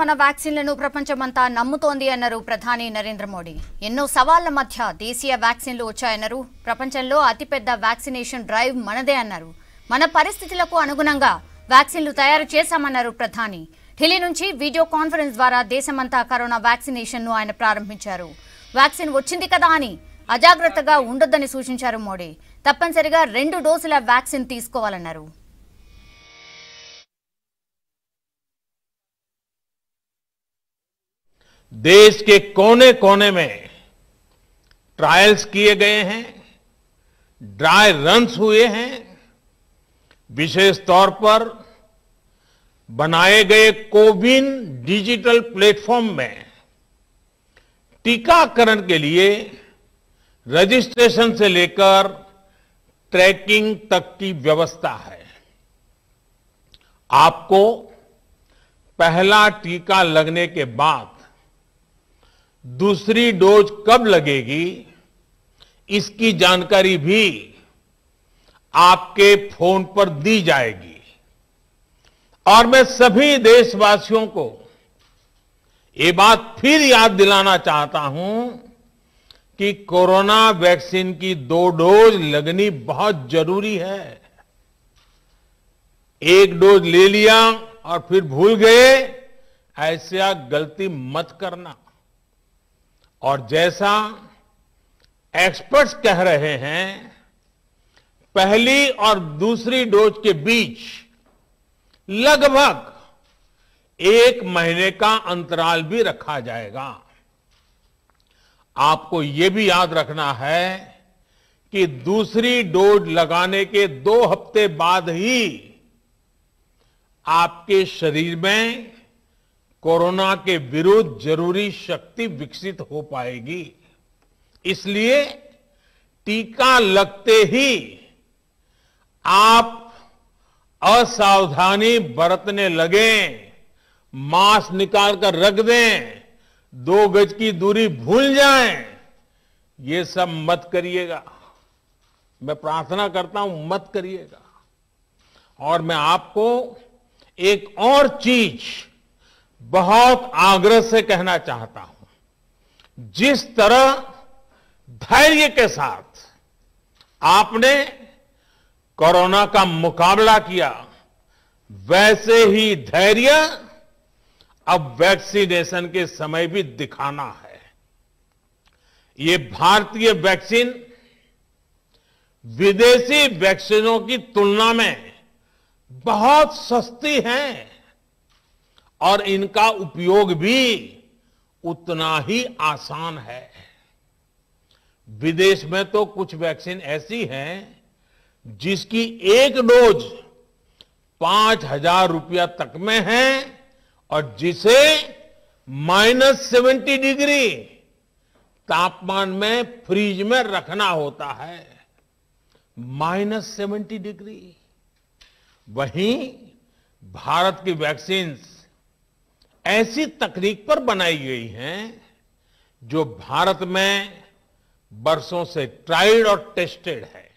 మన వ్యాక్సిన్లను ప్రపంచమంతా నమ్ముతోంది అన్నారు ప్రధాని నరేంద్ర మోడీ ఎన్నో సవాళ్ల మధ్య దేశీయ వ్యాక్సిన్లు వచ్చాయన్నారు ప్రపంచంలో అతిపెద్ద వ్యాక్సినేషన్ డ్రైవ్ మనదే అన్నారు మన పరిస్థితులకు అనుగుణంగా వ్యాక్సిన్లు తయారు చేశామన్నారు ప్రధాని ఢిల్లీ నుంచి వీడియో కాన్ఫరెన్స్ ద్వారా దేశమంతా కరోనా వ్యాక్సినేషన్ను ఆయన ప్రారంభించారు వ్యాక్సిన్ వచ్చింది కదా అని అజాగ్రత్తగా ఉండొద్దని సూచించారు మోడీ తప్పనిసరిగా రెండు డోసుల వ్యాక్సిన్ తీసుకోవాలన్నారు देश के कोने कोने में ट्रायल्स किए गए हैं ड्राई रन्स हुए हैं विशेष तौर पर बनाए गए कोविन डिजिटल प्लेटफॉर्म में टीकाकरण के लिए रजिस्ट्रेशन से लेकर ट्रैकिंग तक की व्यवस्था है आपको पहला टीका लगने के बाद दूसरी डोज कब लगेगी इसकी जानकारी भी आपके फोन पर दी जाएगी और मैं सभी देशवासियों को ये बात फिर याद दिलाना चाहता हूं कि कोरोना वैक्सीन की दो डोज लगनी बहुत जरूरी है एक डोज ले लिया और फिर भूल गए ऐसा गलती मत करना और जैसा एक्सपर्ट्स कह रहे हैं पहली और दूसरी डोज के बीच लगभग एक महीने का अंतराल भी रखा जाएगा आपको यह भी याद रखना है कि दूसरी डोज लगाने के दो हफ्ते बाद ही आपके शरीर में कोरोना के विरुद्ध जरूरी शक्ति विकसित हो पाएगी इसलिए टीका लगते ही आप असावधानी बरतने लगे मास्क निकालकर रख दें दो गज की दूरी भूल जाएं ये सब मत करिएगा मैं प्रार्थना करता हूं मत करिएगा और मैं आपको एक और चीज बहुत आग्रह से कहना चाहता हूं जिस तरह धैर्य के साथ आपने कोरोना का मुकाबला किया वैसे ही धैर्य अब वैक्सीनेशन के समय भी दिखाना है ये भारतीय वैक्सीन विदेशी वैक्सीनों की तुलना में बहुत सस्ती है और इनका उपयोग भी उतना ही आसान है विदेश में तो कुछ वैक्सीन ऐसी हैं जिसकी एक डोज पांच हजार रुपया तक में है और जिसे माइनस सेवेंटी डिग्री तापमान में फ्रीज में रखना होता है माइनस सेवेंटी डिग्री वहीं भारत की वैक्सीन्स ऐसी तकनीक पर बनाई गई हैं जो भारत में बरसों से ट्राइड और टेस्टेड है